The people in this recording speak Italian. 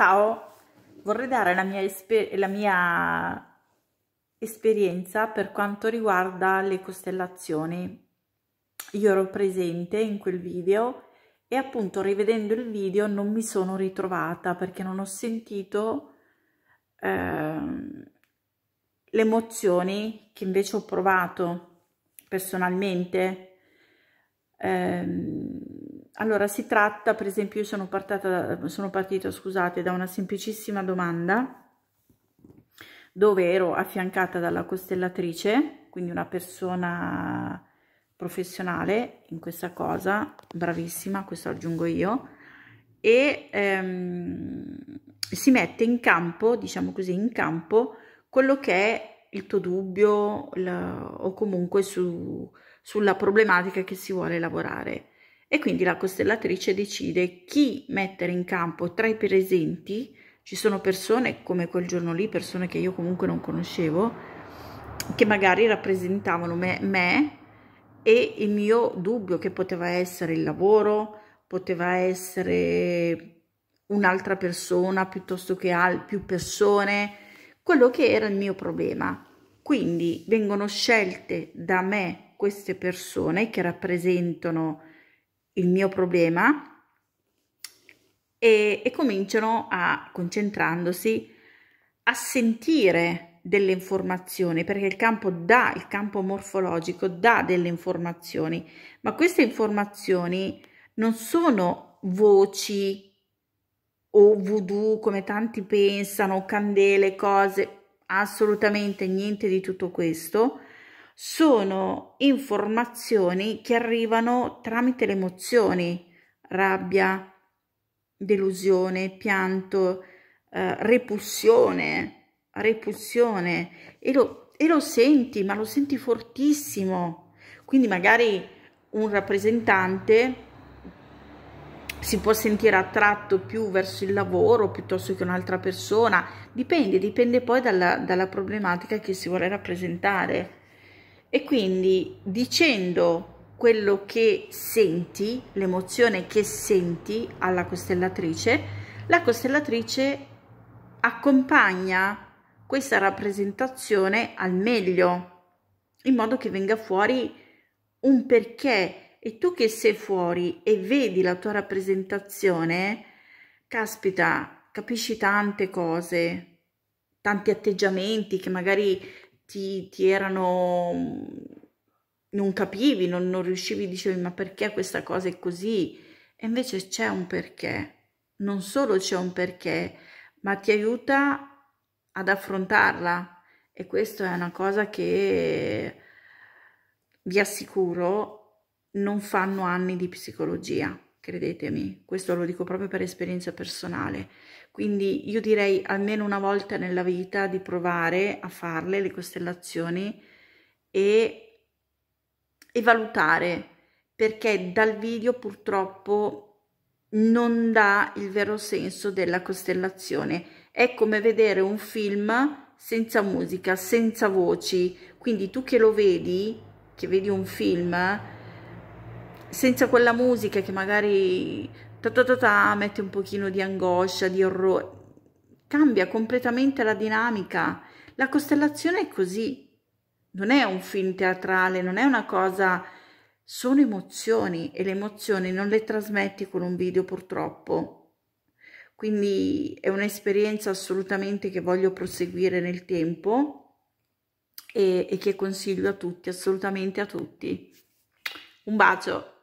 Ciao, vorrei dare la mia, esper la mia esperienza per quanto riguarda le costellazioni. Io ero presente in quel video e appunto rivedendo il video non mi sono ritrovata perché non ho sentito ehm, le emozioni che invece ho provato personalmente. Ehm, allora si tratta, per esempio, io sono, partata, sono partita scusate, da una semplicissima domanda dove ero affiancata dalla costellatrice, quindi una persona professionale in questa cosa, bravissima, questo aggiungo io, e ehm, si mette in campo, diciamo così, in campo quello che è il tuo dubbio la, o comunque su, sulla problematica che si vuole lavorare e quindi la costellatrice decide chi mettere in campo tra i presenti. Ci sono persone, come quel giorno lì, persone che io comunque non conoscevo, che magari rappresentavano me, me e il mio dubbio che poteva essere il lavoro, poteva essere un'altra persona piuttosto che al, più persone, quello che era il mio problema. Quindi vengono scelte da me queste persone che rappresentano il mio problema e, e cominciano a concentrandosi a sentire delle informazioni perché il campo dà il campo morfologico dà delle informazioni ma queste informazioni non sono voci o voodoo come tanti pensano, candele, cose, assolutamente niente di tutto questo, sono informazioni che arrivano tramite le emozioni, rabbia, delusione, pianto, eh, repulsione, repulsione e lo, e lo senti, ma lo senti fortissimo. Quindi magari un rappresentante si può sentire attratto più verso il lavoro piuttosto che un'altra persona, dipende, dipende poi dalla, dalla problematica che si vuole rappresentare. E quindi dicendo quello che senti, l'emozione che senti alla costellatrice, la costellatrice accompagna questa rappresentazione al meglio, in modo che venga fuori un perché. E tu che sei fuori e vedi la tua rappresentazione, caspita, capisci tante cose, tanti atteggiamenti che magari ti, ti erano, mm, non capivi, non, non riuscivi, dicevi ma perché questa cosa è così? E invece c'è un perché, non solo c'è un perché, ma ti aiuta ad affrontarla e questa è una cosa che vi assicuro non fanno anni di psicologia credetemi, questo lo dico proprio per esperienza personale. Quindi io direi almeno una volta nella vita di provare a farle le costellazioni e, e valutare, perché dal video purtroppo non dà il vero senso della costellazione. È come vedere un film senza musica, senza voci. Quindi tu che lo vedi, che vedi un film, senza quella musica che magari ta ta ta ta, mette un pochino di angoscia, di orrore, cambia completamente la dinamica. La costellazione è così, non è un film teatrale, non è una cosa, sono emozioni e le emozioni non le trasmetti con un video purtroppo. Quindi è un'esperienza assolutamente che voglio proseguire nel tempo e, e che consiglio a tutti, assolutamente a tutti. Un bacio!